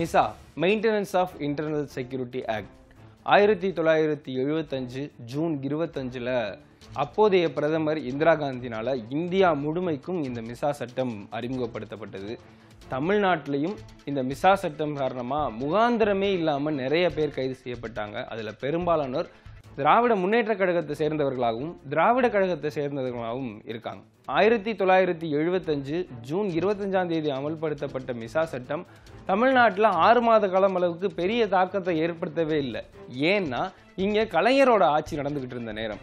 Misa maintenance of internal security act ஆயிரத்தி தொள்ளாயிரத்தி எழுபத்தஞ்சு ஜூன் இருபத்தஞ்சில் அப்போதைய பிரதமர் இந்திரா காந்தினால் இந்தியா முழுமைக்கும் இந்த மிசா சட்டம் அறிமுகப்படுத்தப்பட்டது தமிழ்நாட்டிலையும் இந்த மிசா சட்டம் காரணமாக முகாந்திரமே இல்லாமல் நிறைய பேர் கைது செய்யப்பட்டாங்க அதில் பெரும்பாலானோர் திராவிட முன்னேற்ற கழகத்தை சேர்ந்தவர்களாகவும் திராவிட கழகத்தை சேர்ந்தவர்களாகவும் இருக்காங்க ஆயிரத்தி தொள்ளாயிரத்தி எழுபத்தஞ்சு ஜூன் இருபத்தஞ்சாம் தேதி அமல்படுத்தப்பட்ட மிசா சட்டம் தமிழ்நாட்டில் ஆறு மாத காலம் அளவுக்கு பெரிய தாக்கத்தை ஏற்படுத்தவே இல்லை ஏன்னா இங்கே கலைஞரோட ஆட்சி நடந்துகிட்டு இருந்த நேரம்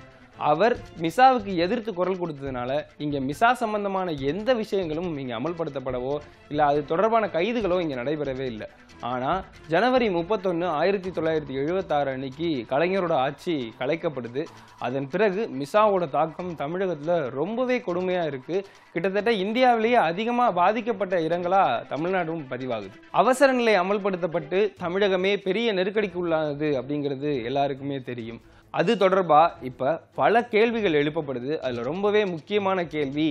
அவர் மிசாவுக்கு எதிர்த்து குரல் கொடுத்ததுனால இங்கே மிசா சம்பந்தமான எந்த விஷயங்களும் இங்கே அமல்படுத்தப்படவோ இல்லை அது தொடர்பான கைதுகளோ இங்கே நடைபெறவே இல்லை ஆனால் ஜனவரி முப்பத்தொன்று ஆயிரத்தி தொள்ளாயிரத்தி எழுபத்தாறு அன்னைக்கு கலைஞரோட ஆட்சி கலைக்கப்படுது அதன் பிறகு மிசாவோட தாக்கம் தமிழகத்தில் ரொம்பவே கொடுமையாக இருக்குது கிட்டத்தட்ட இந்தியாவிலேயே அதிகமாக பாதிக்கப்பட்ட இடங்களாக தமிழ்நாடும் பதிவாகுது அவசர நிலை அமல்படுத்தப்பட்டு தமிழகமே பெரிய நெருக்கடிக்கு உள்ளானது அப்படிங்கிறது எல்லாருக்குமே தெரியும் அது தொடர்பாக இப்போ பல கேள்விகள் எழுப்பப்படுது அதில் ரொம்பவே முக்கியமான கேள்வி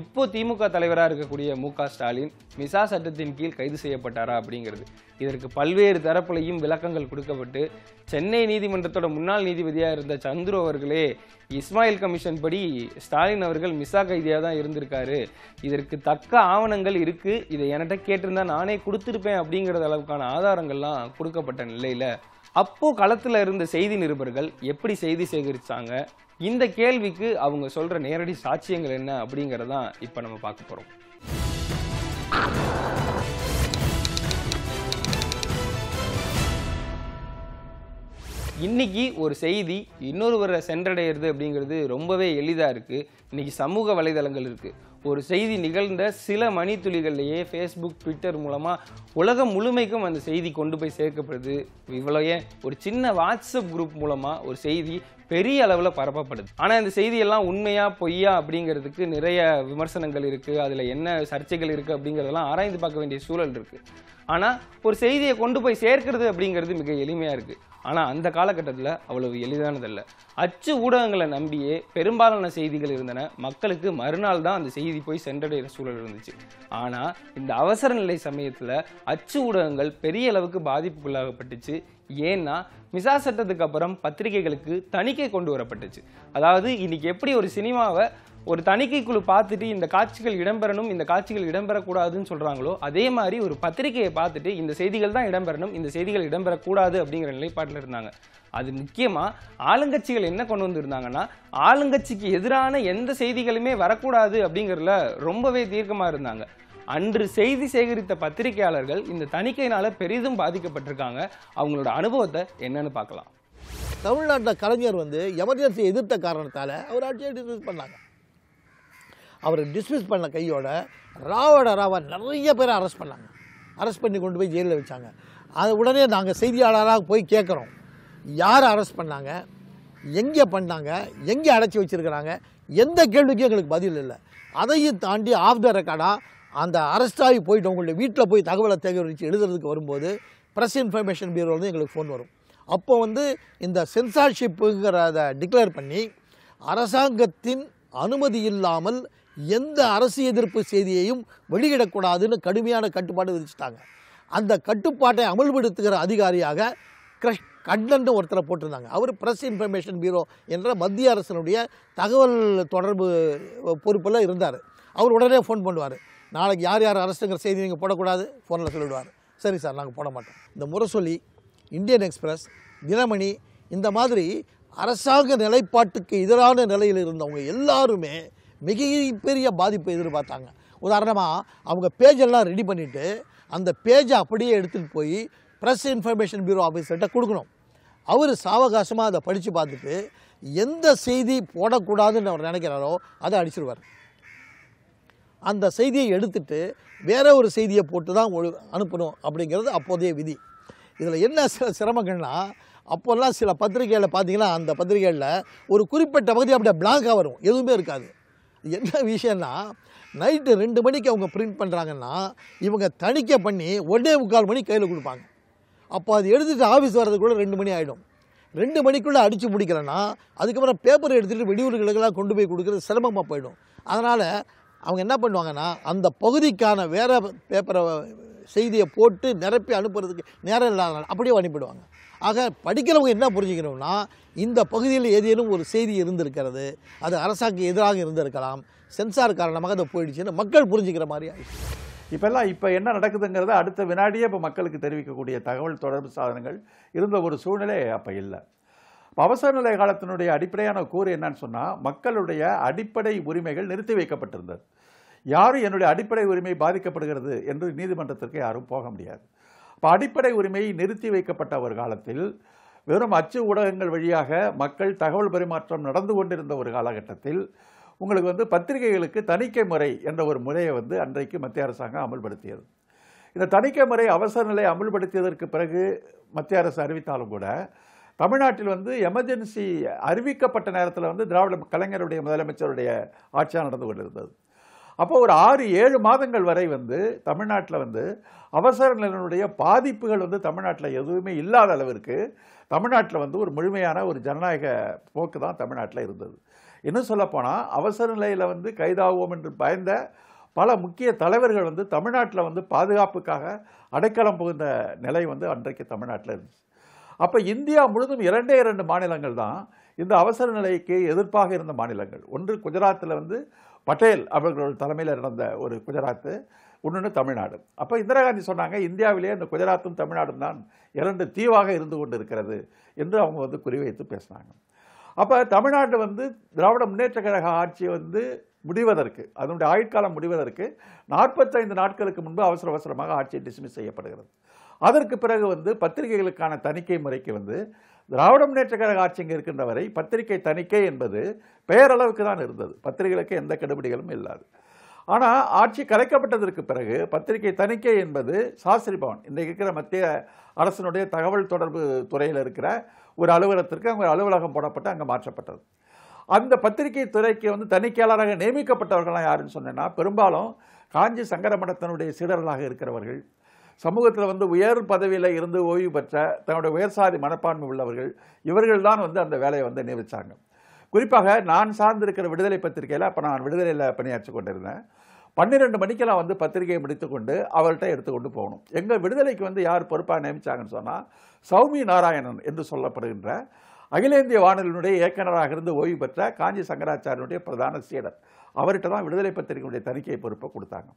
இப்போ திமுக தலைவராக இருக்கக்கூடிய மு ஸ்டாலின் மிசா சட்டத்தின் கீழ் கைது செய்யப்பட்டாரா அப்படிங்கிறது இதற்கு பல்வேறு தரப்புலையும் விளக்கங்கள் கொடுக்கப்பட்டு சென்னை நீதிமன்றத்தோட முன்னாள் நீதிபதியாக இருந்த சந்துரு அவர்களே இஸ்மாயில் கமிஷன் படி ஸ்டாலின் அவர்கள் மிசா கைதியாக தான் இருந்திருக்காரு இதற்கு தக்க ஆவணங்கள் இருக்குது இதை என்கிட்ட கேட்டிருந்தா நானே கொடுத்துருப்பேன் அப்படிங்கிறது அளவுக்கான ஆதாரங்கள்லாம் கொடுக்கப்பட்ட நிலையில் அப்போது களத்தில் இருந்த செய்தி நிருபர்கள் எப்படி செய்தி சேகரித்தாங்க இந்த கேள்விக்கு அவங்க சொல்கிற நேரடி சாட்சியங்கள் என்ன அப்படிங்கிறதான் இப்போ நம்ம பார்க்க போகிறோம் இன்னைக்கு ஒரு செய்தி இன்னொருவரை சென்றடையிறது அப்படிங்கிறது ரொம்பவே எளிதாக இருக்குது இன்னைக்கு சமூக வலைதளங்கள் இருக்குது ஒரு செய்தி நிகழ்ந்த சில மணித்துளிகள்லையே ஃபேஸ்புக் ட்விட்டர் மூலமாக உலகம் முழுமைக்கும் அந்த செய்தி கொண்டு போய் சேர்க்கப்படுது இவ்வளோ ஏன் ஒரு சின்ன வாட்ஸ்அப் குரூப் மூலமாக ஒரு செய்தி பெரிய அளவில் பரப்பப்படுது ஆனால் இந்த செய்தியெல்லாம் உண்மையா பொய்யா அப்படிங்கிறதுக்கு நிறைய விமர்சனங்கள் இருக்குது அதில் என்ன சர்ச்சைகள் இருக்குது அப்படிங்கிறதெல்லாம் ஆராய்ந்து பார்க்க வேண்டிய சூழல் இருக்குது ஆனால் ஒரு செய்தியை கொண்டு போய் சேர்க்கிறது அப்படிங்கிறது மிக எளிமையாக இருக்குது ஆனால் அந்த காலகட்டத்தில் அவ்வளவு எளிதானதல்ல அச்சு ஊடகங்களை நம்பியே பெரும்பாலான செய்திகள் இருந்தன மக்களுக்கு மறுநாள் தான் அந்த செய்தி போய் சென்றடைகிற சூழல் இருந்துச்சு ஆனால் இந்த அவசர நிலை சமயத்தில் அச்சு ஊடகங்கள் பெரிய அளவுக்கு பாதிப்புக்குள்ளாகப்பட்டுச்சு ஏன்னா மிசா சட்டத்துக்கு அப்புறம் பத்திரிகைகளுக்கு தணிக்கை கொண்டு வரப்பட்டுச்சு அதாவது இன்னைக்கு எப்படி ஒரு சினிமாவை ஒரு தணிக்கை குழு பார்த்துட்டு இந்த காட்சிகள் இடம்பெறணும் இந்த காட்சிகள் இடம்பெறக்கூடாதுன்னு சொல்கிறாங்களோ அதே மாதிரி ஒரு பத்திரிகையை பார்த்துட்டு இந்த செய்திகள் தான் இடம்பெறணும் இந்த செய்திகள் இடம்பெறக்கூடாது அப்படிங்கிற நிலைப்பாட்டில் இருந்தாங்க அது முக்கியமாக ஆளுங்கட்சிகள் என்ன கொண்டு வந்திருந்தாங்கன்னா ஆளுங்கட்சிக்கு எதிரான எந்த செய்திகளுமே வரக்கூடாது அப்படிங்கிறதுல ரொம்பவே தீர்க்கமாக இருந்தாங்க அன்று செய்தி சேகரித்த பத்திரிகையாளர்கள் இந்த தணிக்கையினால் பெரிதும் பாதிக்கப்பட்டிருக்காங்க அவங்களோட அனுபவத்தை என்னன்னு பார்க்கலாம் தமிழ்நாட்டில் கலைஞர் வந்து எமர்ஜென்சி எதிர்த்த காரணத்தால் அவர் ஆட்சியை பண்ணாங்க அவரை டிஸ்மிஸ் பண்ண கையோட ராவோட ராவா நிறைய பேரை அரெஸ்ட் பண்ணாங்க அரெஸ்ட் பண்ணி கொண்டு போய் ஜெயிலில் வச்சாங்க அது உடனே நாங்கள் செய்தியாளராக போய் கேட்குறோம் யார் அரெஸ்ட் பண்ணாங்க எங்கே பண்ணாங்க எங்கே அடைச்சி வச்சுருக்கிறாங்க எந்த கேள்விக்கும் எங்களுக்கு பதில் இல்லை அதையும் தாண்டி ஆஃப் த ரெக்கார்டாக அந்த அரெஸ்டாகி போயிட்டு உங்களுடைய வீட்டில் போய் தகவலை சேகரித்து எழுதுறதுக்கு வரும்போது ப்ரெஸ் இன்ஃபர்மேஷன் பியூரோலேருந்து எங்களுக்கு ஃபோன் வரும் அப்போ வந்து இந்த சென்சார்ஷிப்புங்கிறத டிக்ளேர் பண்ணி அரசாங்கத்தின் அனுமதி இல்லாமல் எந்த அரசு எதிர்ப்பு செய்தியையும் வெளியிடக்கூடாதுன்னு கடுமையான கட்டுப்பாடு விதிச்சிட்டாங்க அந்த கட்டுப்பாட்டை அமல்படுத்துகிற அதிகாரியாக கிரஷ் கண்ணன் ஒருத்தரை போட்டிருந்தாங்க அவர் ப்ரெஸ் இன்ஃபர்மேஷன் பியூரோ என்ற மத்திய அரசினுடைய தகவல் தொடர்பு பொறுப்பில் இருந்தார் அவர் உடனே ஃபோன் பண்ணுவார் நாளைக்கு யார் யார் அரசுங்கிற செய்தி நீங்கள் போடக்கூடாது ஃபோனில் சொல்லிவிடுவார் சரி சார் நாங்கள் போட மாட்டோம் இந்த முரசொலி இந்தியன் எக்ஸ்பிரஸ் தினமணி இந்த மாதிரி அரசாங்க நிலைப்பாட்டுக்கு எதிரான நிலையில் இருந்தவங்க எல்லாருமே மிகப்பெரிய பாதிப்பை எதிர்பார்த்தாங்க உதாரணமாக அவங்க பேஜெல்லாம் ரெடி பண்ணிவிட்டு அந்த பேஜை அப்படியே எடுத்துகிட்டு போய் ப்ரெஸ் இன்ஃபர்மேஷன் பியூரோ ஆஃபீஸர்கிட்ட கொடுக்கணும் அவர் சாவகாசமாக அதை படித்து பார்த்துட்டு எந்த செய்தி போடக்கூடாதுன்னு அவர் நினைக்கிறாரோ அதை அடிச்சிருவார் அந்த செய்தியை எடுத்துட்டு வேற ஒரு செய்தியை போட்டு தான் ஒழு அனுப்பணும் அப்படிங்கிறது அப்போதைய விதி இதில் என்ன சில சிரமங்கள்னா அப்போல்லாம் சில பத்திரிகைகளில் பார்த்தீங்கன்னா அந்த பத்திரிகைகளில் ஒரு குறிப்பிட்ட பகுதி அப்படியே பிளாங்காக வரும் எதுவுமே இருக்காது என்ன விஷயம்னா நைட்டு ரெண்டு மணிக்கு அவங்க பிரிண்ட் பண்ணுறாங்கன்னா இவங்க தணிக்கை பண்ணி ஒன்றே முக்கால் மணி கையில் கொடுப்பாங்க அப்போ அது எடுத்துகிட்டு ஆஃபீஸ் வர்றதுக்குள்ள ரெண்டு மணி ஆகிடும் ரெண்டு மணிக்குள்ளே அடித்து முடிக்கிறேன்னா அதுக்கப்புறம் பேப்பரை எடுத்துகிட்டு வெளியூர்களுக்கெல்லாம் கொண்டு போய் கொடுக்குறது சிரமமாக போயிடும் அதனால் அவங்க என்ன பண்ணுவாங்கன்னா அந்த பகுதிக்கான வேறு பேப்பரை செய்தியை போட்டு நிரப்பி அனுப்புறதுக்கு நேரம் இல்லாத அப்படியே அனுப்பிடுவாங்க ஆக படிக்கிறவங்க என்ன புரிஞ்சுக்கணும்னா இந்த பகுதியில் ஏதேனும் ஒரு செய்தி இருந்திருக்கிறது அது அரசாங்கம் எதிராக இருந்திருக்கலாம் சென்சார் காரணமாக அதை போயிடுச்சுன்னு மக்கள் புரிஞ்சுக்கிற மாதிரி ஆயிடுச்சு இப்போல்லாம் இப்போ என்ன நடக்குதுங்கிறத அடுத்த வினாடியே இப்போ மக்களுக்கு தெரிவிக்கக்கூடிய தகவல் தொடர்பு சாதனங்கள் இருந்த ஒரு சூழ்நிலை அப்போ இல்லை இப்போ அவசர நிலை காலத்தினுடைய அடிப்படையான கூறு என்னன்னு சொன்னால் மக்களுடைய அடிப்படை உரிமைகள் நிறுத்தி வைக்கப்பட்டிருந்தது யாரும் என்னுடைய அடிப்படை உரிமை பாதிக்கப்படுகிறது என்று நீதிமன்றத்திற்கு யாரும் போக முடியாது இப்போ அடிப்படை உரிமையை நிறுத்தி வைக்கப்பட்ட ஒரு காலத்தில் வெறும் அச்சு ஊடகங்கள் வழியாக மக்கள் தகவல் பரிமாற்றம் நடந்து கொண்டிருந்த ஒரு காலகட்டத்தில் உங்களுக்கு வந்து பத்திரிகைகளுக்கு தணிக்கை முறை என்ற ஒரு முறையை வந்து அன்றைக்கு மத்திய அரசாங்கம் அமல்படுத்தியது இந்த தணிக்கை முறை அவசர நிலை அமல்படுத்தியதற்கு பிறகு மத்திய அரசு அறிவித்தாலும் கூட தமிழ்நாட்டில் வந்து எமர்ஜென்சி அறிவிக்கப்பட்ட நேரத்தில் வந்து திராவிட கலைஞருடைய முதலமைச்சருடைய ஆட்சியாக நடந்து கொண்டிருந்தது அப்போ ஒரு ஆறு ஏழு மாதங்கள் வரை வந்து தமிழ்நாட்டில் வந்து அவசர நிலையினுடைய பாதிப்புகள் வந்து தமிழ்நாட்டில் எதுவுமே இல்லாத அளவிற்கு தமிழ்நாட்டில் வந்து ஒரு முழுமையான ஒரு ஜனநாயக போக்கு தான் தமிழ்நாட்டில் இருந்தது இன்னும் சொல்லப்போனால் அவசர நிலையில் வந்து கைதாகுவோம் என்று பயந்த பல முக்கிய தலைவர்கள் வந்து தமிழ்நாட்டில் வந்து பாதுகாப்புக்காக அடைக்கலம் புகுந்த நிலை வந்து அன்றைக்கு தமிழ்நாட்டில் இருந்துச்சு அப்போ இந்தியா முழுதும் இரண்டே இரண்டு மாநிலங்கள் தான் இந்த அவசர நிலைக்கு எதிர்ப்பாக இருந்த மாநிலங்கள் ஒன்று குஜராத்தில் வந்து பட்டேல் அவர்களோட தலைமையில் நடந்த ஒரு குஜராத்து ஒன்று தமிழ்நாடு அப்போ இந்திரா காந்தி சொன்னாங்க இந்தியாவிலேயே இந்த குஜராத்தும் தமிழ்நாடும் தான் இரண்டு தீவாக இருந்து கொண்டு இருக்கிறது என்று அவங்க வந்து குறிவைத்து பேசினாங்க அப்போ தமிழ்நாடு வந்து திராவிட முன்னேற்ற கழக ஆட்சி வந்து முடிவதற்கு அதனுடைய ஆயுட்காலம் முடிவதற்கு நாற்பத்தைந்து நாட்களுக்கு முன்பு அவசர அவசரமாக ஆட்சி டிஸ்மிஸ் செய்யப்படுகிறது அதற்கு பிறகு வந்து பத்திரிகைகளுக்கான தணிக்கை முறைக்கு வந்து திராவிட முன்னேற்ற கழக ஆட்சிங்க இருக்கின்ற வரை பத்திரிகை தணிக்கை என்பது பெயரளவுக்கு தான் இருந்தது பத்திரிகைகளுக்கு எந்த கெடுபடிகளும் இல்லாது ஆனால் ஆட்சி கலைக்கப்பட்டதற்கு பிறகு பத்திரிகை தணிக்கை என்பது சாஸ்திரி பவன் இன்றைக்கு இருக்கிற மத்திய அரசனுடைய தகவல் தொடர்பு துறையில் இருக்கிற ஒரு அலுவலகத்திற்கு அங்கே அலுவலகம் போடப்பட்டு அங்கே மாற்றப்பட்டது அந்த பத்திரிகை துறைக்கு வந்து தணிக்கையாளராக நியமிக்கப்பட்டவர்கள்லாம் யாருன்னு சொன்னேன்னா பெரும்பாலும் காஞ்சி மடத்தினுடைய சீடர்களாக இருக்கிறவர்கள் சமூகத்தில் வந்து உயர் பதவியில் இருந்து ஓய்வு பெற்ற தன்னுடைய உயர்சாதி மனப்பான்மை உள்ளவர்கள் இவர்கள் தான் வந்து அந்த வேலையை வந்து நியமித்தாங்க குறிப்பாக நான் சார்ந்திருக்கிற விடுதலை பத்திரிகையில் அப்போ நான் விடுதலையில் பணியாற்றி கொண்டிருந்தேன் பன்னிரெண்டு மணிக்கெல்லாம் வந்து பத்திரிகையை முடித்துக்கொண்டு அவள்கிட்ட எடுத்துக்கொண்டு போகணும் எங்கள் விடுதலைக்கு வந்து யார் பொறுப்பாக நியமித்தாங்கன்னு சொன்னால் சௌமி நாராயணன் என்று சொல்லப்படுகின்ற அகில இந்திய வானொலியினுடைய இயக்குநராக இருந்து ஓய்வு பெற்ற காஞ்சி சங்கராச்சாரியனுடைய பிரதான சீடர் அவர்கிட்ட தான் விடுதலை பத்திரிகையுடைய தணிக்கை பொறுப்பை கொடுத்தாங்க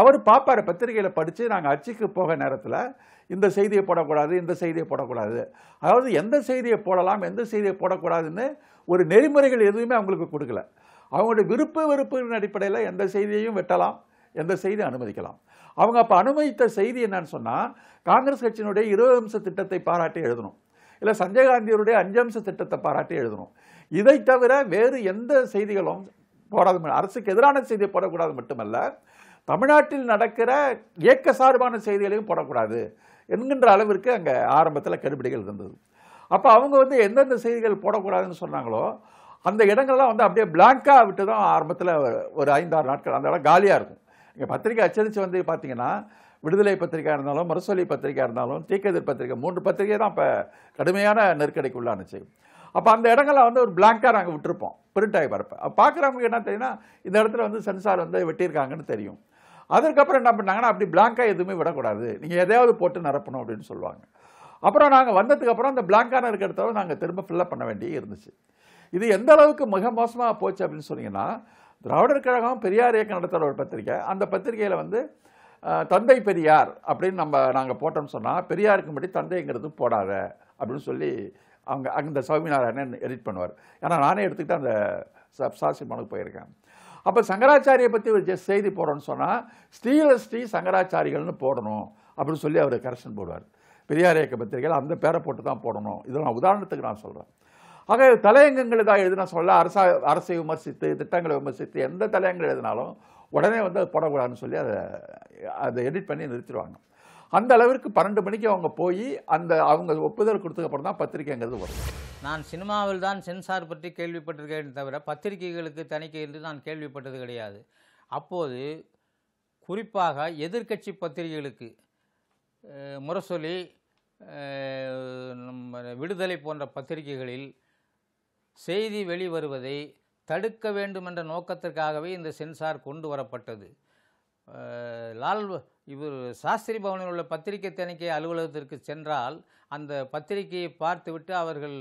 அவர் பாப்பார் பத்திரிகையில் படித்து நாங்கள் அச்சுக்கு போக நேரத்தில் இந்த செய்தியை போடக்கூடாது இந்த செய்தியை போடக்கூடாது அதாவது எந்த செய்தியை போடலாம் எந்த செய்தியை போடக்கூடாதுன்னு ஒரு நெறிமுறைகள் எதுவுமே அவங்களுக்கு கொடுக்கல அவங்களுடைய விருப்ப வெறுப்பின் அடிப்படையில் எந்த செய்தியையும் வெட்டலாம் எந்த செய்தியும் அனுமதிக்கலாம் அவங்க அப்போ அனுமதித்த செய்தி என்னன்னு சொன்னால் காங்கிரஸ் கட்சியினுடைய இருபது அம்ச திட்டத்தை பாராட்டி எழுதணும் இல்லை சஞ்சய் காந்தியருடைய அம்ச திட்டத்தை பாராட்டி எழுதணும் இதை தவிர வேறு எந்த செய்திகளும் போடாது அரசுக்கு எதிரான செய்தியை போடக்கூடாது மட்டுமல்ல தமிழ்நாட்டில் நடக்கிற இயக்க சார்பான செய்திகளையும் போடக்கூடாது என்கின்ற அளவிற்கு அங்கே ஆரம்பத்தில் கெடுபிடிகள் இருந்தது அப்போ அவங்க வந்து எந்தெந்த செய்திகள் போடக்கூடாதுன்னு சொன்னாங்களோ அந்த இடங்கள்லாம் வந்து அப்படியே பிளாங்காக விட்டு தான் ஆரம்பத்தில் ஒரு ஐந்தாறு நாட்கள் அந்த இடம் காலியாக இருக்கும் இங்கே பத்திரிக்கை அச்சரித்து வந்து பார்த்தீங்கன்னா விடுதலை பத்திரிக்கையாக இருந்தாலும் மரசொலி பத்திரிக்கையாக இருந்தாலும் தீக்கதிர் பத்திரிக்கை மூன்று பத்திரிகை தான் இப்போ கடுமையான நெருக்கடிக்கு உள்ளானுச்சு அப்போ அந்த இடங்கள்லாம் வந்து ஒரு பிளாங்காக நாங்கள் விட்டுருப்போம் பிரிண்ட் ஆகி வரப்போ பார்க்குறவங்களுக்கு என்ன தெரியும்னா இந்த இடத்துல வந்து சென்சார் வந்து வெட்டியிருக்காங்கன்னு தெரியும் அதற்கப்புறம் என்ன பண்ணாங்கன்னா அப்படி பிளாங்காக எதுவுமே விடக்கூடாது நீங்கள் எதையாவது போட்டு நிரப்பணும் அப்படின்னு சொல்லுவாங்க அப்புறம் நாங்கள் வந்ததுக்கப்புறம் அந்த பிளாங்கான இருக்கிறத நாங்கள் திரும்ப ஃபில்லப் பண்ண வேண்டியே இருந்துச்சு இது எந்த அளவுக்கு மிக மோசமாக போச்சு அப்படின்னு சொன்னீங்கன்னா திராவிடர் கழகம் பெரியார் இயக்கம் நடத்துகிற ஒரு பத்திரிக்கை அந்த பத்திரிகையில் வந்து தந்தை பெரியார் அப்படின்னு நம்ம நாங்கள் போட்டோம்னு சொன்னால் பெரியாருக்கு படி தந்தைங்கிறது போடாத அப்படின்னு சொல்லி அவங்க அந்த சௌமிநாராயணன் எடிட் பண்ணுவார் ஏன்னா நானே எடுத்துக்கிட்டு அந்த சாசி மனுக்கு போயிருக்கேன் அப்போ சங்கராச்சாரியை பற்றி ஒரு ஜஸ்ட் செய்தி போடுறோன்னு சொன்னால் ஸ்ரீலஸ்ரீ சங்கராச்சாரிகள்னு போடணும் அப்படின்னு சொல்லி அவர் கரெக்ஷன் போடுவார் பெரியார் இயக்க பத்திரிகைகள் அந்த பேரை போட்டு தான் போடணும் இதெல்லாம் உதாரணத்துக்கு நான் சொல்கிறேன் ஆக தலையங்கங்களுக்காக எழுதினா சொல்ல அரசா அரசை விமர்சித்து திட்டங்களை விமர்சித்து எந்த தலையங்கள் எழுதினாலும் உடனே வந்து அது போடக்கூடாதுன்னு சொல்லி அதை அதை எடிட் பண்ணி நிறுத்திடுவாங்க அந்த அளவிற்கு பன்னெண்டு மணிக்கு அவங்க போய் அந்த அவங்க ஒப்புதல் கொடுத்ததுக்கப்புறம் தான் பத்திரிக்கைங்கிறது வரும் நான் சினிமாவில் தான் சென்சார் பற்றி கேள்விப்பட்டிருக்கேன் தவிர பத்திரிகைகளுக்கு தணிக்கை என்று நான் கேள்விப்பட்டது கிடையாது அப்போது குறிப்பாக எதிர்கட்சி பத்திரிகைகளுக்கு முரசொலி நம்ம விடுதலை போன்ற பத்திரிகைகளில் செய்தி வெளிவருவதை தடுக்க வேண்டும் என்ற நோக்கத்திற்காகவே இந்த சென்சார் கொண்டு வரப்பட்டது லால் இவர் சாஸ்திரி பவனில் உள்ள பத்திரிகை தணிக்கை அலுவலகத்திற்கு சென்றால் அந்த பத்திரிகையை பார்த்துவிட்டு அவர்கள்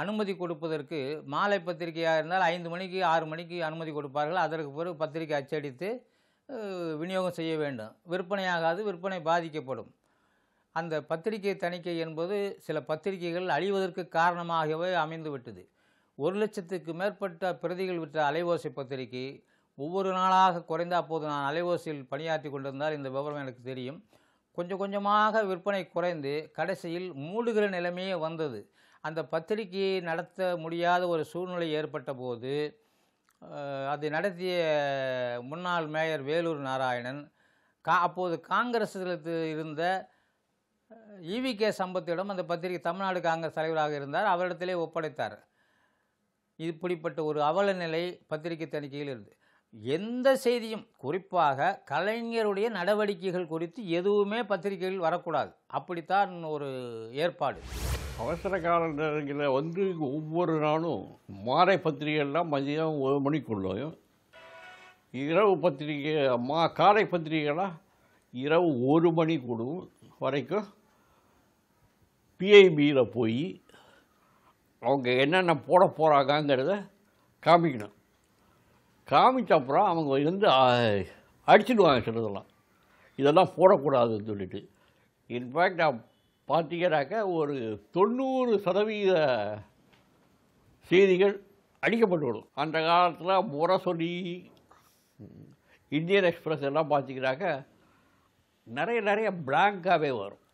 அனுமதி கொடுப்பதற்கு மாலை பத்திரிகையாக இருந்தால் ஐந்து மணிக்கு ஆறு மணிக்கு அனுமதி கொடுப்பார்கள் அதற்கு பிறகு பத்திரிகை அச்சடித்து விநியோகம் செய்ய வேண்டும் விற்பனையாகாது விற்பனை பாதிக்கப்படும் அந்த பத்திரிகை தணிக்கை என்பது சில பத்திரிகைகள் அழிவதற்கு காரணமாகவே அமைந்துவிட்டது ஒரு லட்சத்துக்கு மேற்பட்ட பிரதிகள் விற்ற அலைவோசை பத்திரிகை ஒவ்வொரு நாளாக குறைந்த அப்போது நான் அலைவோசையில் பணியாற்றி கொண்டிருந்தால் இந்த விவரம் எனக்கு தெரியும் கொஞ்சம் கொஞ்சமாக விற்பனை குறைந்து கடைசியில் மூடுகிற நிலைமையே வந்தது அந்த பத்திரிகையை நடத்த முடியாத ஒரு சூழ்நிலை ஏற்பட்ட போது அது நடத்திய முன்னாள் மேயர் வேலூர் நாராயணன் கா அப்போது காங்கிரஸில் இருந்த இவி கே சம்பத்திடம் அந்த பத்திரிகை தமிழ்நாடு காங்கிரஸ் தலைவராக இருந்தார் அவரிடத்திலே ஒப்படைத்தார் இப்படிப்பட்ட ஒரு அவல நிலை பத்திரிகை தணிக்கையில் இருந்து எந்த செய்தியும் குறிப்பாக கலைஞருடைய நடவடிக்கைகள் குறித்து எதுவுமே பத்திரிகையில் வரக்கூடாது அப்படித்தான் ஒரு ஏற்பாடு அவசர கால நேரங்களில் வந்து ஒவ்வொரு நாளும் மாலை பத்திரிகைலாம் மதியம் ஒரு மணிக்குள்ளையும் இரவு பத்திரிகை மா காலை பத்திரிகைலாம் இரவு ஒரு மணி கூடும் வரைக்கும் பிஐபியில் போய் அவங்க என்னென்ன போட போகிறாங்கங்கிறத காமிக்கணும் காமிச்ச அப்புறம் அவங்க வந்து அடிச்சுடுவாங்க சிலதெல்லாம் இதெல்லாம் போடக்கூடாதுன்னு சொல்லிட்டு இன்ஃபேக்ட் பார்த்தீங்கனாக்க ஒரு தொண்ணூறு சதவீத செய்திகள் அடிக்கப்பட்டுவிடும் அந்த காலத்தில் முரசொலி இந்தியன் எக்ஸ்பிரஸ் எல்லாம் பார்த்தீங்கன்னாக்க நிறைய நிறைய பிளாங்காகவே வரும்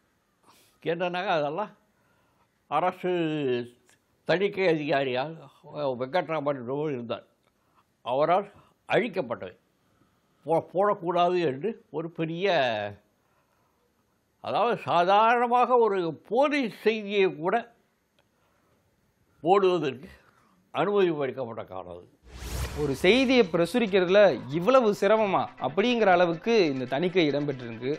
என்னன்னாக்க அதெல்லாம் அரசு தணிக்கை அதிகாரியாக வெங்கட்ராமன் இருந்தார் அவரால் அழிக்கப்பட்டவை போ போடக்கூடாது என்று ஒரு பெரிய அதாவது சாதாரணமாக ஒரு போலி செய்தியை கூட போடுவதற்கு அனுமதி அளிக்கப்பட்ட காலம் அது ஒரு செய்தியை பிரசுரிக்கிறதுல இவ்வளவு சிரமமா அப்படிங்கிற அளவுக்கு இந்த தணிக்கை இடம்பெற்றிருக்கு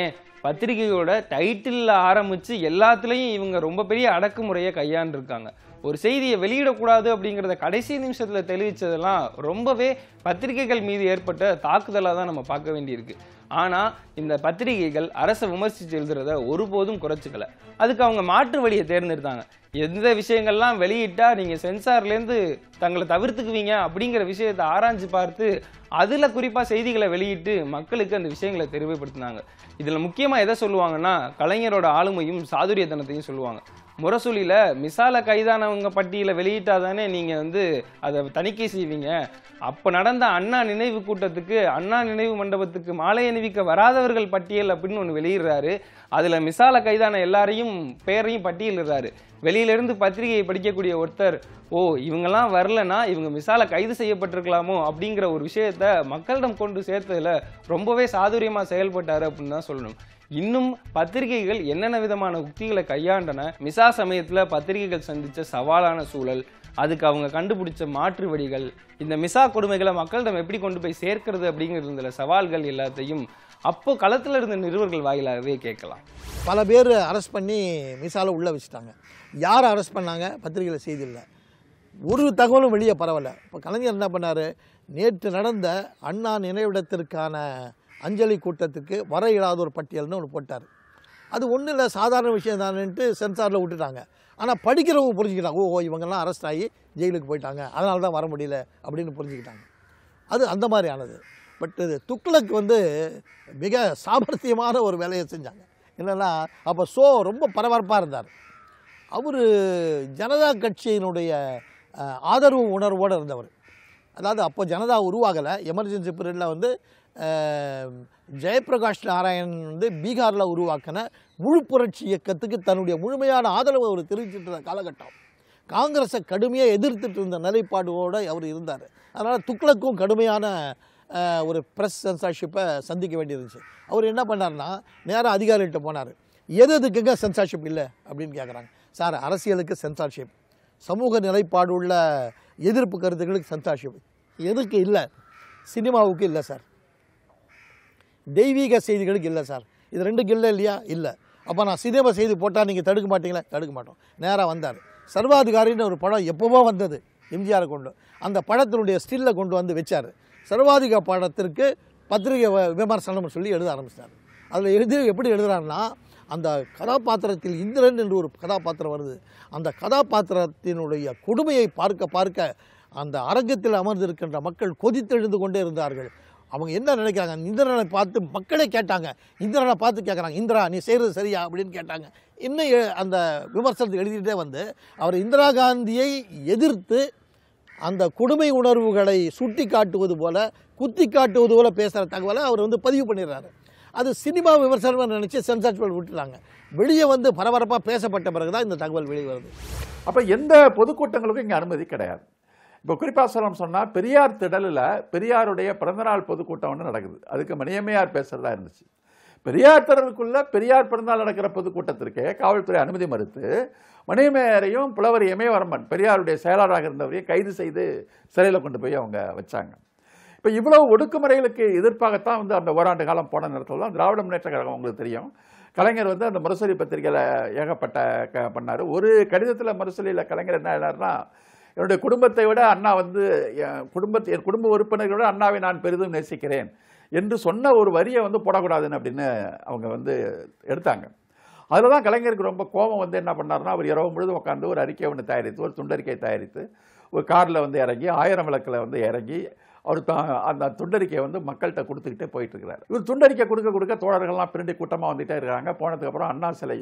ஏன் பத்திரிகையோட டைட்டிலில் ஆரம்பித்து எல்லாத்துலேயும் இவங்க ரொம்ப பெரிய அடக்குமுறையை கையாண்டுருக்காங்க ஒரு செய்தியை வெளியிடக்கூடாது அப்படிங்கிறத கடைசி நிமிஷத்தில் தெளிவித்ததெல்லாம் ரொம்பவே பத்திரிகைகள் மீது ஏற்பட்ட தாக்குதலாக தான் நம்ம பார்க்க வேண்டியிருக்கு ஆனால் இந்த பத்திரிகைகள் அரசை விமர்சித்து எழுதுறத ஒருபோதும் குறைச்சிக்கல அதுக்கு அவங்க மாற்று வழியை தேர்ந்தெடுத்தாங்க எந்த விஷயங்கள்லாம் வெளியிட்டா நீங்கள் சென்சார்லேருந்து தங்களை தவிர்த்துக்குவீங்க அப்படிங்கிற விஷயத்தை ஆராய்ஞ்சு பார்த்து அதில் குறிப்பாக செய்திகளை வெளியிட்டு மக்களுக்கு அந்த விஷயங்களை தெரிவுபடுத்தினாங்க இதில் முக்கியமாக எதை சொல்லுவாங்கன்னா கலைஞரோட ஆளுமையும் சாதுரியத்தனத்தையும் சொல்லுவாங்க முரசொலியில் மிசால கைதானவங்க பட்டியலை வெளியிட்டாதானே நீங்கள் வந்து அதை தணிக்கை செய்வீங்க அப்போ நடந்த அண்ணா நினைவு கூட்டத்துக்கு அண்ணா நினைவு மண்டபத்துக்கு மாலை அணிவிக்க வராதவர்கள் பட்டியல் அப்படின்னு ஒன்று வெளியிடுறாரு அதில் மிசால கைதான எல்லாரையும் பேரையும் பட்டியலிடுறாரு வெளியிலிருந்து பத்திரிகையை படிக்கக்கூடிய ஒருத்தர் ஓ இவங்கெல்லாம் வரலன்னா இவங்க மிசால கைது செய்யப்பட்டிருக்கலாமோ அப்படிங்கிற ஒரு விஷயத்த மக்களிடம் கொண்டு சேர்த்ததில் ரொம்பவே சாதுரியமாக செயல்பட்டார் அப்படின்னு தான் சொல்லணும் இன்னும் பத்திரிகைகள் என்னென்ன விதமான உக்திகளை கையாண்டன மிசா சமயத்தில் பத்திரிகைகள் சந்தித்த சவாலான சூழல் அதுக்கு அவங்க கண்டுபிடிச்ச மாற்று வழிகள் இந்த மிசா கொடுமைகளை மக்களிடம் எப்படி கொண்டு போய் சேர்க்கிறது அப்படிங்கிறதுல சவால்கள் எல்லாத்தையும் அப்போ களத்தில் இருந்த நிறுவர்கள் வாயிலாகவே கேட்கலாம் பல பேர் அரெஸ்ட் பண்ணி மிசால உள்ளே வச்சுட்டாங்க யார் அரெஸ்ட் பண்ணாங்க பத்திரிகையில் செய்தி இல்லை ஒரு தகவலும் வெளியே பரவாயில்ல இப்போ கலைஞர் என்ன பண்ணார் நேற்று நடந்த அண்ணா நினைவிடத்திற்கான அஞ்சலி கூட்டத்துக்கு வர இல்லாத ஒரு பட்டியல்னு ஒன்று போட்டார் அது ஒன்றும் இல்லை சாதாரண விஷயம் தானேன்ட்டு சென்சாரில் விட்டுட்டாங்க ஆனால் படிக்கிறவங்க புரிஞ்சுக்கிட்டாங்க ஓ இவங்கெல்லாம் அரெஸ்ட் ஆகி ஜெயிலுக்கு போயிட்டாங்க அதனால தான் வர முடியல அப்படின்னு புரிஞ்சுக்கிட்டாங்க அது அந்த மாதிரியானது பட் துக்ளக் வந்து மிக சாமர்த்தியமான ஒரு வேலையை செஞ்சாங்க என்னென்னா அப்போ ஷோ ரொம்ப பரபரப்பாக இருந்தார் அவர் ஜனதா கட்சியினுடைய ஆதரவு உணர்வோடு இருந்தவர் அதாவது அப்போ ஜனதா உருவாகலை எமர்ஜென்சி பீரியடில் வந்து ஜெயபிரகாஷ் நாராயண் வந்து பீகாரில் உருவாக்கின முழு புரட்சி இயக்கத்துக்கு தன்னுடைய முழுமையான ஆதரவு அவர் தெரிவிச்சுட்டு இருந்த காலகட்டம் காங்கிரஸை கடுமையாக எதிர்த்துட்டு இருந்த நிலைப்பாடோடு அவர் இருந்தார் அதனால் துக்ளக்கும் கடுமையான ஒரு ப்ரெஸ் சென்சார்ஷிப்பை சந்திக்க வேண்டியிருந்துச்சு அவர் என்ன பண்ணார்னா நேராக அதிகாரிகிட்ட போனார் எது எதுக்குங்க சென்சார்ஷிப் இல்லை அப்படின்னு கேட்குறாங்க சார் அரசியலுக்கு சென்சார்ஷிப் சமூக நிலைப்பாடு உள்ள எதிர்ப்பு கருத்துக்களுக்கு சென்சார்ஷிப் எதுக்கு இல்லை சினிமாவுக்கு இல்லை சார் தெய்வீக செய்திகளுக்கு இல்லை சார் இது ரெண்டு இல்லை இல்லையா இல்லை அப்போ நான் சினிமா செய்தி போட்டால் நீங்கள் தடுக்க மாட்டீங்களா தடுக்க மாட்டோம் நேராக வந்தார் சர்வாதிகாரின்னு ஒரு படம் எப்போவோ வந்தது எம்ஜிஆரை கொண்டு அந்த படத்தினுடைய ஸ்டில்லை கொண்டு வந்து வச்சார் சர்வாதிக பாடத்திற்கு பத்திரிகை விமர்சனம் சொல்லி எழுத ஆரம்பித்தார் அதில் எழுதி எப்படி எழுதுகிறாருன்னா அந்த கதாபாத்திரத்தில் இந்திரன் என்று ஒரு கதாபாத்திரம் வருது அந்த கதாபாத்திரத்தினுடைய கொடுமையை பார்க்க பார்க்க அந்த அரங்கத்தில் அமர்ந்திருக்கின்ற மக்கள் கொதித்தெழுந்து கொண்டே இருந்தார்கள் அவங்க என்ன நினைக்கிறாங்க இந்திரனை பார்த்து மக்களே கேட்டாங்க இந்திரனை பார்த்து கேட்குறாங்க இந்திரா நீ செய்கிறது சரியா அப்படின்னு கேட்டாங்க இன்னும் அந்த விமர்சனத்தை எழுதிக்கிட்டே வந்து அவர் இந்திரா காந்தியை எதிர்த்து அந்த கொடுமை உணர்வுகளை சுட்டி காட்டுவது போல குத்தி காட்டுவது போல பேசுகிற தகவலை அவர் வந்து பதிவு பண்ணிடுறாரு அது சினிமா விமர்சனம் நினச்சி சென்சார் விட்டுறாங்க வெளியே வந்து பரபரப்பாக பேசப்பட்ட பிறகு தான் இந்த தகவல் வெளியே வருது அப்போ எந்த பொதுக்கூட்டங்களுக்கும் இங்கே அனுமதி கிடையாது இப்போ குறிப்பாக சொல்லணும் சொன்னால் பெரியார் திடலில் பெரியாருடைய பிறந்தநாள் பொதுக்கூட்டம் ஒன்று நடக்குது அதுக்கு மணியம்மையார் பேசுகிறதா இருந்துச்சு பெரியார் தரவுக்குள்ள பெரியார் பிறந்தால் நடக்கிற பொதுக்கூட்டத்திற்கே காவல்துறை அனுமதி மறுத்து மணிமேரையும் புலவர் இமயவரம்பன் பெரியாருடைய செயலாளராக இருந்தவரையும் கைது செய்து சிறையில் கொண்டு போய் அவங்க வச்சாங்க இப்போ இவ்வளோ ஒடுக்குமுறைகளுக்கு எதிர்ப்பாகத்தான் வந்து அந்த ஓராண்டு காலம் போன நேரத்தில் திராவிட முன்னேற்ற கழகம் உங்களுக்கு தெரியும் கலைஞர் வந்து அந்த முரசொலி பத்திரிகையில் ஏகப்பட்ட க பண்ணார் ஒரு கடிதத்தில் முரசொலியில் கலைஞர் என்ன எழுதினார்னா என்னுடைய குடும்பத்தை விட அண்ணா வந்து என் குடும்பத்தை என் குடும்ப உறுப்பினர்களை விட அண்ணாவை நான் பெரிதும் நேசிக்கிறேன் என்று சொன்ன ஒரு வரியை வந்து போடக்கூடாதுன்னு அப்படின்னு அவங்க வந்து எடுத்தாங்க அதில் தான் கலைஞருக்கு ரொம்ப கோபம் வந்து என்ன பண்ணார்னா அவர் இரவு முழுதும் உட்காந்து ஒரு அறிக்கை ஒன்று தயாரித்து ஒரு துண்டறிக்கை தயாரித்து ஒரு காரில் வந்து இறங்கி ஆயிரம் விளக்கில் வந்து இறங்கி அவர் தான் அந்த துண்டறிக்கையை வந்து மக்கள்கிட்ட கொடுத்துக்கிட்டே போயிட்டுருக்கிறார் இவர் துண்டறிக்கை கொடுக்க கொடுக்க தோழர்கள்லாம் பிரிண்டு கூட்டமாக வந்துகிட்டே இருக்கிறாங்க போனதுக்கப்புறம் அண்ணா சிலை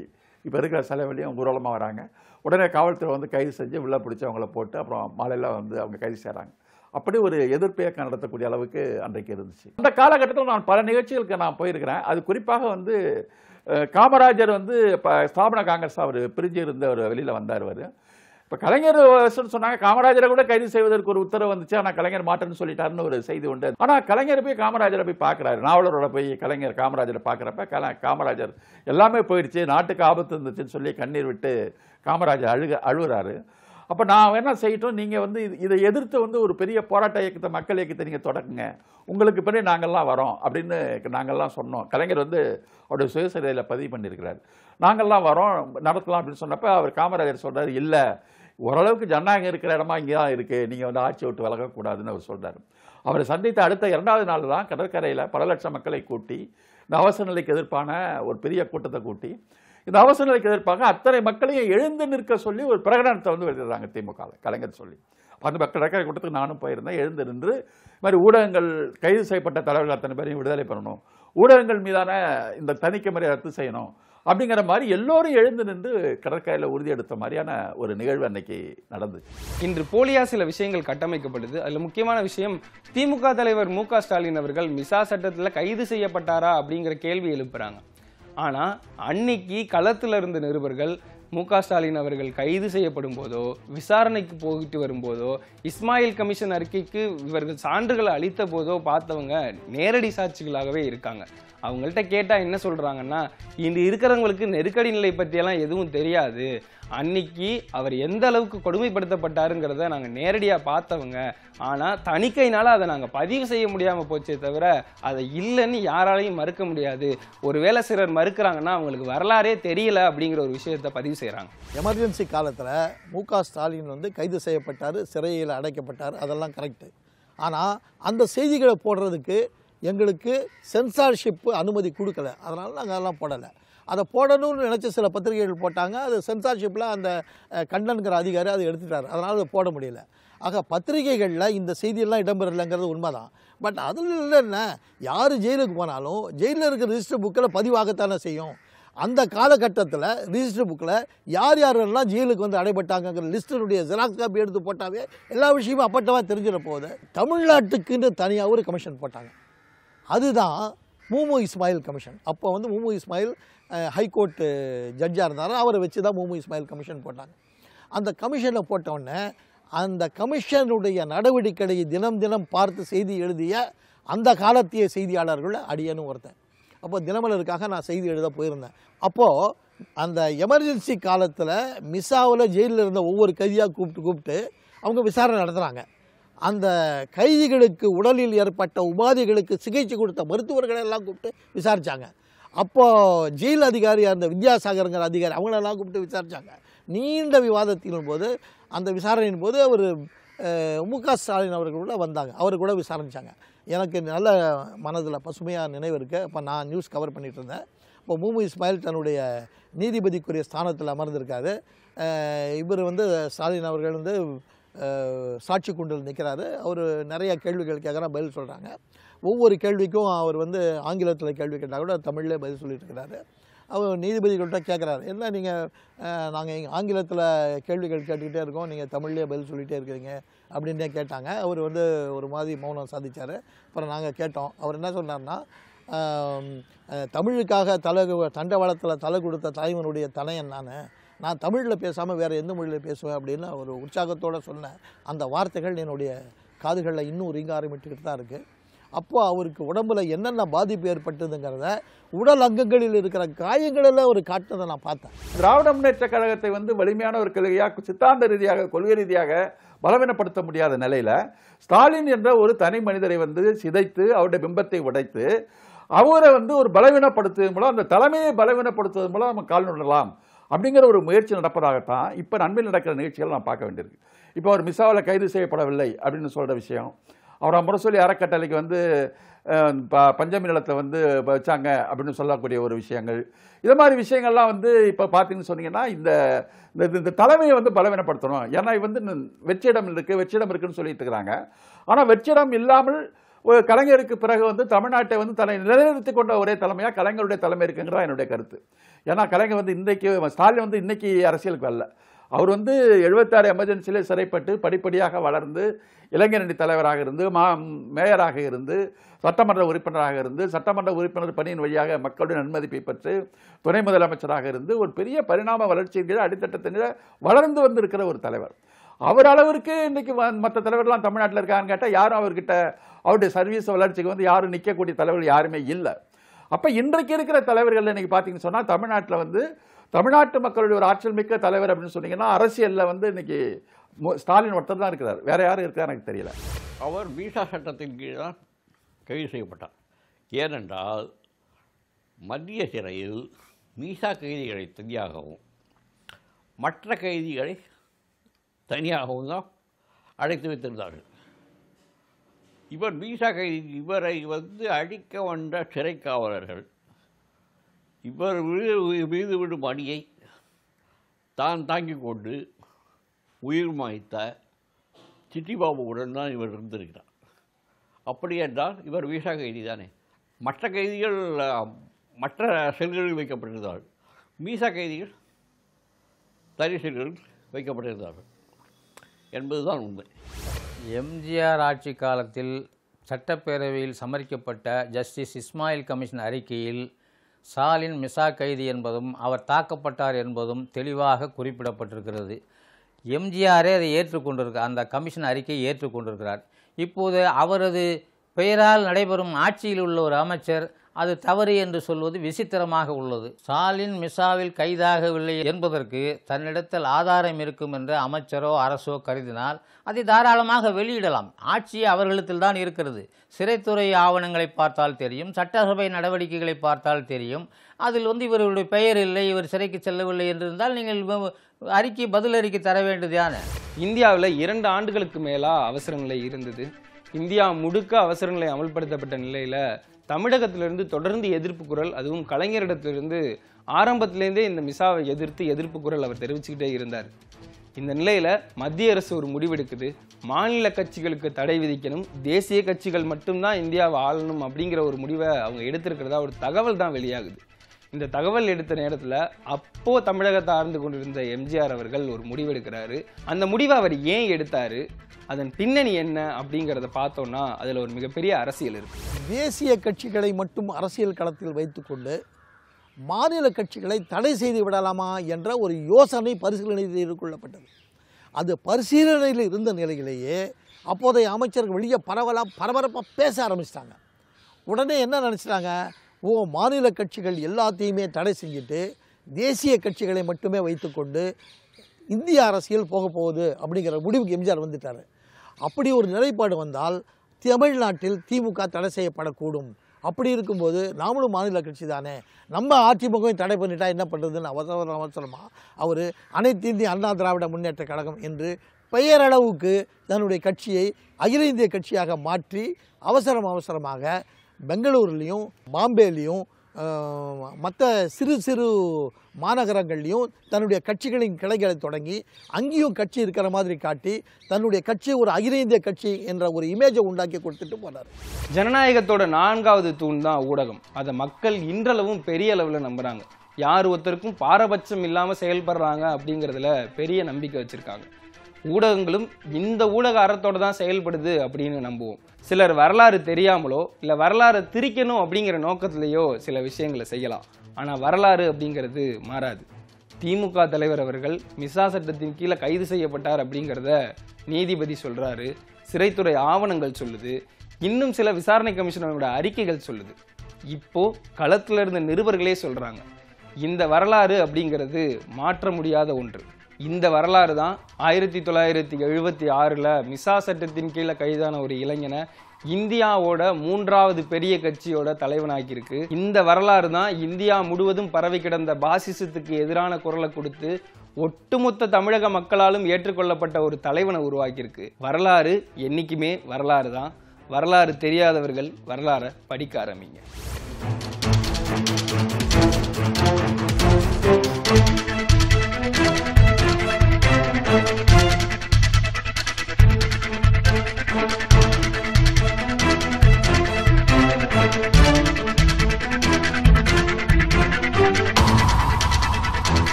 இப்போ இருக்கிற சிலை வழியும் ஊர்வலமாக வராங்க உடனே காவல்துறை வந்து கைது செஞ்சு உள்ளே பிடிச்சி அவங்கள போட்டு அப்புறம் மாலையில் வந்து அவங்க கைது செய்கிறாங்க அப்படி ஒரு எதிர்ப்பையக்கம் நடத்தக்கூடிய அளவுக்கு அன்றைக்கு இருந்துச்சு அந்த காலகட்டத்தில் நான் பல நிகழ்ச்சிகளுக்கு நான் போயிருக்கிறேன் அது குறிப்பாக வந்து காமராஜர் வந்து இப்போ ஸ்தாபன காங்கிரஸ் அவர் பிரிஞ்சு இருந்த ஒரு வெளியில் வந்தார் அவர் இப்போ கலைஞர் சொன்னாங்க காமராஜரை கூட கைது செய்வதற்கு ஒரு உத்தரவு வந்துச்சு ஆனால் கலைஞர் மாட்டேன்னு சொல்லிட்டாருன்னு ஒரு செய்தி உண்டு ஆனால் கலைஞர் போய் காமராஜரை போய் பார்க்குறாரு நாவலரோட போய் கலைஞர் காமராஜரை பார்க்குறப்ப கல காமராஜர் எல்லாமே போயிடுச்சு நாட்டுக்கு ஆபத்து இருந்துச்சுன்னு சொல்லி கண்ணீர் விட்டு காமராஜர் அழுக அழுகுறாரு அப்போ நான் என்ன செய்யட்டும் நீங்கள் வந்து இது இதை எதிர்த்து வந்து ஒரு பெரிய போராட்ட இயக்கத்தை மக்கள் இயக்கத்தை நீங்கள் தொடக்குங்க உங்களுக்கு பிறகு நாங்கள்லாம் வரோம் அப்படின்னு நாங்கள்லாம் சொன்னோம் கலைஞர் வந்து அவருடைய சுயசரிதையில் பதிவு பண்ணியிருக்கிறார் நாங்கள்லாம் வரோம் நடத்தலாம் அப்படின்னு சொன்னப்போ அவர் காமராஜர் சொல்கிறார் இல்லை ஓரளவுக்கு ஜனநாயகம் இருக்கிற இடமா இங்கே தான் இருக்குது நீங்கள் வந்து ஆட்சி விட்டு விலகக்கூடாதுன்னு அவர் சொல்கிறார் அவரை சந்தித்த அடுத்த இரண்டாவது நாள் தான் கடற்கரையில் பல லட்சம் மக்களை கூட்டி இந்த அவசர நிலைக்கு எதிர்ப்பான ஒரு பெரிய கூட்டத்தை கூட்டி இந்த அவசர நிலைக்கு எதிர்ப்பாக அத்தனை மக்களையும் எழுந்து நிற்க சொல்லி ஒரு பிரகடனத்தை வந்து எழுதுறாங்க திமுக கலைஞர் சொல்லி அந்த மக்கள் ரக்கரை கூட்டத்துக்கு நானும் போயிருந்தேன் எழுந்து நின்று இது மாதிரி ஊடகங்கள் கைது செய்யப்பட்ட தலைவர்கள் அத்தனை பேரையும் விடுதலை பண்ணணும் ஊடகங்கள் மீதான இந்த தணிக்கை முறை ரத்து செய்யணும் அப்படிங்கிற மாதிரி எல்லோரும் எழுந்து நின்று கடற்கரையில் உறுதி எடுத்த மாதிரியான ஒரு நிகழ்வு அன்னைக்கு நடந்து இன்று போலியா சில விஷயங்கள் கட்டமைக்கப்பட்டது அதில் முக்கியமான விஷயம் திமுக தலைவர் மு க ஸ்டாலின் அவர்கள் மிசா சட்டத்தில் கைது செய்யப்பட்டாரா அப்படிங்கிற கேள்வி எழுப்புறாங்க ஆனால் அன்னைக்கு களத்தில் இருந்த நிருபர்கள் மு ஸ்டாலின் அவர்கள் கைது செய்யப்படும் போதோ விசாரணைக்கு போயிட்டு வரும்போதோ இஸ்மாயில் கமிஷன் அறிக்கைக்கு இவர்கள் சான்றுகளை அளித்த போதோ பார்த்தவங்க நேரடி சாட்சிகளாகவே இருக்காங்க அவங்கள்ட்ட கேட்டால் என்ன சொல்கிறாங்கன்னா இன்று இருக்கிறவங்களுக்கு நெருக்கடி நிலை பற்றியெல்லாம் எதுவும் தெரியாது அன்னைக்கு அவர் எந்த அளவுக்கு கொடுமைப்படுத்தப்பட்டாருங்கிறத நாங்கள் நேரடியாக பார்த்தவங்க ஆனால் தணிக்கையினால் அதை நாங்கள் பதிவு செய்ய முடியாமல் போச்சே தவிர அதை இல்லைன்னு யாராலையும் மறுக்க முடியாது ஒருவேளை சிலர் மறுக்கிறாங்கன்னா அவங்களுக்கு வரலாறே தெரியல அப்படிங்கிற ஒரு விஷயத்தை பதிவு செய்கிறாங்க எமர்ஜென்சி காலத்தில் மு ஸ்டாலின் வந்து கைது செய்யப்பட்டார் சிறையில் அடைக்கப்பட்டார் அதெல்லாம் கரெக்டு ஆனால் அந்த செய்திகளை போடுறதுக்கு எங்களுக்கு சென்சார்ஷிப்பு அனுமதி கொடுக்கல அதனால் நாங்கள் அதெல்லாம் போடலை அதை போடணும்னு நினச்ச சில பத்திரிகைகள் போட்டாங்க அது சென்சார்ஷிப்பில் அந்த கண்டனுங்கிற அதிகாரி அதை எடுத்துட்டார் அதனால் அதை போட முடியல ஆக பத்திரிகைகளில் இந்த செய்தியெல்லாம் இடம்பெறலைங்கிறது உண்மைதான் பட் அதில் இல்லைன்னா யார் ஜெயிலுக்கு போனாலும் ஜெயிலில் இருக்கிற ரிஜிஸ்டர் புக்கில் பதிவாகத்தானே செய்யும் அந்த காலகட்டத்தில் ரிஜிஸ்டர் புக்கில் யார் யாரெல்லாம் ஜெயிலுக்கு வந்து அடைபட்டாங்கிற லிஸ்டருடைய ஜெராக்ஸ் காப்பி எடுத்து போட்டாவே எல்லா விஷயமும் அப்பட்டமாக தெரிஞ்சிட போகுது தமிழ்நாட்டுக்குன்னு தனியாக ஒரு கமிஷன் போட்டாங்க அதுதான் மூமு இஸ்மாயில் கமிஷன் அப்போ வந்து மூமு இஸ்மாயில் ஹைகோர்ட்டு ஜட்ஜாக இருந்தார் அவரை வச்சு தான் மூமு இஸ்மாயில் கமிஷன் போட்டாங்க அந்த கமிஷனை போட்டவுடனே அந்த கமிஷனுடைய நடவடிக்கையை தினம் தினம் பார்த்து செய்தி எழுதிய அந்த காலத்திய செய்தியாளர்கள் அடியனும் ஒருத்தன் அப்போ தினமலருக்காக நான் செய்தி எழுத போயிருந்தேன் அப்போது அந்த எமர்ஜென்சி காலத்தில் மிஸ்ஸாவில் ஜெயிலில் இருந்த ஒவ்வொரு கைதியாக கூப்பிட்டு கூப்பிட்டு அவங்க விசாரணை நடத்துகிறாங்க அந்த கைதிகளுக்கு உடலில் ஏற்பட்ட உபாதைகளுக்கு சிகிச்சை கொடுத்த மருத்துவர்களை எல்லாம் கூப்பிட்டு விசாரித்தாங்க அப்போது ஜெயில் அதிகாரியாக இருந்த வித்யாசாகருங்கிற அதிகாரி அவங்களெல்லாம் கூப்பிட்டு விசாரித்தாங்க நீண்ட விவாதத்தின் போது அந்த விசாரணையின் போது அவர் மு க ஸ்டாலின் அவர்களோட வந்தாங்க அவர் கூட விசாரிச்சாங்க எனக்கு நல்ல மனதில் பசுமையாக நினைவு இருக்குது இப்போ நான் நியூஸ் கவர் பண்ணிகிட்டு இருந்தேன் இப்போ மூமு இஸ்மாயில் தன்னுடைய நீதிபதிக்குரிய ஸ்தானத்தில் அமர்ந்திருக்காரு இவர் வந்து ஸ்டாலின் அவர்கள் வந்து சாட்சி குண்டில் நிற்கிறாரு அவர் நிறைய கேள்விகள் கேட்குறா பதில் சொல்கிறாங்க ஒவ்வொரு கேள்விக்கும் அவர் வந்து ஆங்கிலத்தில் கேள்வி கேட்டால் கூட தமிழ்லேயே பதில் சொல்லிட்டு இருக்கிறாரு அவர் நீதிபதிகள்கிட்ட கேட்குறாரு என்ன நீங்கள் நாங்கள் எங்கள் ஆங்கிலத்தில் கேள்விகள் கேட்டுக்கிட்டே இருக்கோம் நீங்கள் தமிழ்லேயே பதில் சொல்லிகிட்டே இருக்கிறீங்க அப்படின்னே கேட்டாங்க அவர் வந்து ஒரு மாதிரி மௌனம் சாதித்தார் அப்புறம் நாங்கள் கேட்டோம் அவர் என்ன சொன்னார்னா தமிழுக்காக தலை தண்டவாளத்தில் தலை கொடுத்த தலைவனுடைய தலையன் நான் நான் தமிழில் பேசாமல் வேறு எந்த மொழியில் பேசுவேன் அப்படின்னு ஒரு உற்சாகத்தோடு சொன்ன அந்த வார்த்தைகள் என்னுடைய காதுகளில் இன்னும் ரீங்க ஆரம்பிச்சுக்கிட்டு தான் இருக்குது அப்போ அவருக்கு உடம்புல என்னென்ன பாதிப்பு ஏற்பட்டதுங்கிறத உடல் அங்கங்களில் இருக்கிற காயங்களில் ஒரு காட்டினதை நான் பார்த்தேன் திராவிட முன்னேற்ற கழகத்தை வந்து வலிமையான ஒரு கொள்கையாக சித்தாந்த ரீதியாக கொள்கை ரீதியாக பலவீனப்படுத்த முடியாத நிலையில் ஸ்டாலின் என்ற ஒரு தனி மனிதரை வந்து சிதைத்து அவருடைய பிம்பத்தை உடைத்து அவரை வந்து ஒரு பலவீனப்படுத்துவதன் மூலம் அந்த தலைமையை பலவீனப்படுத்துவதன் மூலம் நம்ம கால் நுடலாம் அப்படிங்கிற ஒரு முயற்சி நடப்பதாகத்தான் இப்போ நன்மையில் நடக்கிற நிகழ்ச்சிகள் நான் பார்க்க வேண்டியிருக்கு இப்போ அவர் மிசாவில் கைது செய்யப்படவில்லை அப்படின்னு சொல்கிற விஷயம் அவர் முரசொலி அறக்கட்டளைக்கு வந்து ப பஞ்சமி நிலத்தை வந்து வச்சாங்க அப்படின்னு சொல்லக்கூடிய ஒரு விஷயங்கள் இது மாதிரி விஷயங்கள்லாம் வந்து இப்போ பார்த்தீங்கன்னு சொன்னீங்கன்னா இந்த இந்த தலைமையை வந்து பலவீனப்படுத்தணும் ஏன்னா இது வந்து வெற்றிடம் இருக்குது வெற்றிடம் இருக்குதுன்னு சொல்லிட்டு இருக்கிறாங்க ஆனால் வெற்றிடம் இல்லாமல் கலைஞருக்கு பிறகு வந்து தமிழ்நாட்டை வந்து தலை நிலைநிறுத்தி கொண்ட ஒரே தலைமையாக கலைஞருடைய தலைமை இருக்குங்கிறதா என்னுடைய கருத்து ஏன்னா கலைஞர் வந்து இன்றைக்கு ஸ்டாலின் வந்து இன்றைக்கி அரசியலுக்கு வரல அவர் வந்து எழுபத்தாறு எமர்ஜென்சியில் சிறைப்பட்டு படிப்படியாக வளர்ந்து இளைஞரணி தலைவராக இருந்து மா மேயராக இருந்து சட்டமன்ற உறுப்பினராக இருந்து சட்டமன்ற உறுப்பினர் பணியின் வழியாக மக்களுடைய நன்மதிப்பை பெற்று துணை முதலமைச்சராக இருந்து ஒரு பெரிய பரிணாம வளர்ச்சியின் கீழே வளர்ந்து வந்திருக்கிற ஒரு தலைவர் அவர் அளவிற்கு இன்றைக்கு மற்ற தலைவர்கள்லாம் தமிழ்நாட்டில் இருக்காங்கன்னு கேட்டால் யாரும் அவர்கிட்ட அவருடைய சர்வீஸ் வளர்ச்சிக்கு வந்து யாரும் நிற்கக்கூடிய தலைவர்கள் யாருமே இல்லை அப்போ இன்றைக்கு இருக்கிற தலைவர்கள் இன்றைக்கி பார்த்தீங்கன்னு சொன்னால் தமிழ்நாட்டில் வந்து தமிழ்நாட்டு மக்களுடைய ஒரு ஆற்றல் மிக்க தலைவர் அப்படின்னு சொன்னீங்கன்னா அரசியலில் வந்து இன்றைக்கி ஸ்டாலின் ஒருத்தர் தான் இருக்கிறார் வேறு யாரும் இருக்கிறார் எனக்கு தெரியல அவர் வீசா சட்டத்தின் கீழ் தான் கைது செய்யப்பட்டார் ஏனென்றால் மத்திய சிறையில் மீசா கைதிகளை தனியாகவும் மற்ற கைதிகளை தனியாகவும் தான் அழைத்து வைத்திருந்தார்கள் இவர் மீசா இவரை வந்து அழிக்க வந்த சிறைக்காவலர்கள் இவர் மீது விடும் அணியை தான் தாங்கிக் கொண்டு உயிர் மாய்த்த சிட்டிபாபுவுடன் தான் இவர் இருந்திருக்கிறார் அப்படி என்றால் இவர் வீசா கைதி தானே மற்ற கைதிகள் மற்ற செல்களில் வைக்கப்பட்டிருந்தார்கள் மீசா கைதிகள் தனி செல்களில் வைக்கப்பட்டிருந்தார்கள் என்பதுதான் உண்மை எம்ஜிஆர் ஆட்சி காலத்தில் சட்டப்பேரவையில் சமர்க்கப்பட்ட ஜஸ்டிஸ் இஸ்மாயில் கமிஷன் அறிக்கையில் சாலின் மிசா கைதி என்பதும் அவர் தாக்கப்பட்டார் என்பதும் தெளிவாக குறிப்பிடப்பட்டிருக்கிறது எம்ஜிஆரே அதை ஏற்றுக்கொண்டிருக்கிறார் அந்த கமிஷன் அறிக்கையை ஏற்றுக்கொண்டிருக்கிறார் இப்போது அவரது பெயரால் நடைபெறும் ஆட்சியில் உள்ள ஒரு அமைச்சர் அது தவறு என்று சொல்வது விசித்திரமாக உள்ளது ஸ்டாலின் மிசாவில் கைதாகவில்லை என்பதற்கு தன்னிடத்தில் ஆதாரம் இருக்கும் என்று அமைச்சரோ அரசோ கருதினால் அதை தாராளமாக வெளியிடலாம் ஆட்சி அவர்களிடத்தில் தான் இருக்கிறது சிறைத்துறை ஆவணங்களை பார்த்தால் தெரியும் சட்டசபை நடவடிக்கைகளை பார்த்தால் தெரியும் அதில் வந்து இவர்களுடைய பெயர் இல்லை இவர் சிறைக்கு செல்லவில்லை என்று இருந்தால் நீங்கள் அறிக்கை பதில் அறிக்கை தர வேண்டியதான இந்தியாவில் இரண்டு ஆண்டுகளுக்கு மேலாக அவசர நிலை இருந்தது இந்தியா முழுக்க அவசர நிலை அமல்படுத்தப்பட்ட நிலையில் தமிழகத்திலிருந்து தொடர்ந்து எதிர்ப்பு குரல் அதுவும் கலைஞரிடத்திலிருந்து ஆரம்பத்திலேருந்தே இந்த மிசாவை எதிர்த்து எதிர்ப்பு குரல் அவர் தெரிவிச்சுக்கிட்டே இருந்தார் இந்த நிலையில் மத்திய அரசு ஒரு முடிவெடுக்குது மாநில கட்சிகளுக்கு தடை விதிக்கணும் தேசிய கட்சிகள் மட்டும்தான் இந்தியாவை ஆளணும் அப்படிங்கிற ஒரு முடிவை அவங்க எடுத்திருக்கிறதா ஒரு தகவல் தான் வெளியாகுது இந்த தகவல் எடுத்த நேரத்தில் அப்போ தமிழகத்தை ஆழ்ந்து கொண்டிருந்த எம்ஜிஆர் அவர்கள் ஒரு முடிவெடுக்கிறாரு அந்த முடிவை அவர் ஏன் எடுத்தார் அதன் பின்னணி என்ன அப்படிங்கிறத பார்த்தோம்னா அதில் ஒரு மிகப்பெரிய அரசியல் இருக்குது தேசிய கட்சிகளை மட்டும் அரசியல் களத்தில் வைத்துக்கொண்டு மாநில கட்சிகளை தடை செய்து விடலாமா என்ற ஒரு யோசனை பரிசீலனையில் கொள்ளப்பட்டது அது பரிசீலனையில் இருந்த நிலையிலேயே அப்போதைய அமைச்சர்கள் வெளியே பரவலாக பரபரப்பாக பேச ஆரம்பிச்சிட்டாங்க உடனே என்ன நினச்சிட்டாங்க ஓ மாநில கட்சிகள் எல்லாத்தையுமே தடை செஞ்சுட்டு தேசிய கட்சிகளை மட்டுமே வைத்துக்கொண்டு இந்திய அரசியல் போக போகுது அப்படிங்கிற முடிவுக்கு எம்ஜிஆர் வந்துட்டார் அப்படி ஒரு நிலைப்பாடு வந்தால் தமிழ்நாட்டில் திமுக தடை செய்யப்படக்கூடும் அப்படி இருக்கும்போது நாமளும் மாநில கட்சி தானே நம்ம அதிமுக தடை பண்ணிட்டா என்ன பண்ணுறதுன்னு அவசர அவசரமாக அவர் அனைத்து இந்திய அண்ணா திராவிட முன்னேற்ற கழகம் என்று பெயரளவுக்கு தன்னுடைய கட்சியை அகில இந்திய கட்சியாக மாற்றி அவசரம் அவசரமாக பெங்களூர்லேயும் பாம்பேலேயும் மற்ற சிறு சிறு மாநகரங்கள்லையும் தன்னுடைய கட்சிகளின் கிளைகளை தொடங்கி அங்கேயும் கட்சி இருக்கிற மாதிரி காட்டி தன்னுடைய கட்சி ஒரு அகில இந்திய கட்சி என்ற ஒரு இமேஜை உண்டாக்கி கொடுத்துட்டு போனார் ஜனநாயகத்தோட நான்காவது தூண் தான் ஊடகம் அதை மக்கள் இன்றளவும் பெரிய அளவில் நம்புகிறாங்க யார் ஒருத்தருக்கும் பாரபட்சம் இல்லாமல் செயல்படுறாங்க அப்படிங்கிறதுல பெரிய நம்பிக்கை வச்சுருக்காங்க ஊடகங்களும் இந்த ஊடக அறத்தோடு தான் செயல்படுது அப்படின்னு நம்புவோம் சிலர் வரலாறு தெரியாமலோ இல்லை வரலாறு திரிக்கணும் அப்படிங்கிற நோக்கத்திலேயோ சில விஷயங்களை செய்யலாம் ஆனால் வரலாறு அப்படிங்கிறது மாறாது திமுக தலைவர் அவர்கள் மிசா சட்டத்தின் கீழே கைது செய்யப்பட்டார் அப்படிங்கிறத நீதிபதி சொல்கிறாரு சிறைத்துறை ஆவணங்கள் சொல்லுது இன்னும் சில விசாரணை கமிஷனரோட அறிக்கைகள் சொல்லுது இப்போ களத்தில் இருந்த நிருபர்களே சொல்கிறாங்க இந்த வரலாறு அப்படிங்கிறது மாற்ற முடியாத ஒன்று இந்த வரலாறு தான் ஆயிரத்தி தொள்ளாயிரத்தி எழுபத்தி ஆறில் மிசா சட்டத்தின் கீழே கைதான ஒரு இளைஞனை இந்தியாவோட மூன்றாவது பெரிய கட்சியோட தலைவனாக்கியிருக்கு இந்த வரலாறு தான் இந்தியா முழுவதும் பரவி கிடந்த பாசிசத்துக்கு எதிரான குரலை கொடுத்து ஒட்டுமொத்த தமிழக மக்களாலும் ஏற்றுக்கொள்ளப்பட்ட ஒரு தலைவனை உருவாக்கியிருக்கு வரலாறு என்றைக்குமே வரலாறு தான் வரலாறு தெரியாதவர்கள் வரலாறை படிக்க ஆரம்பிங்க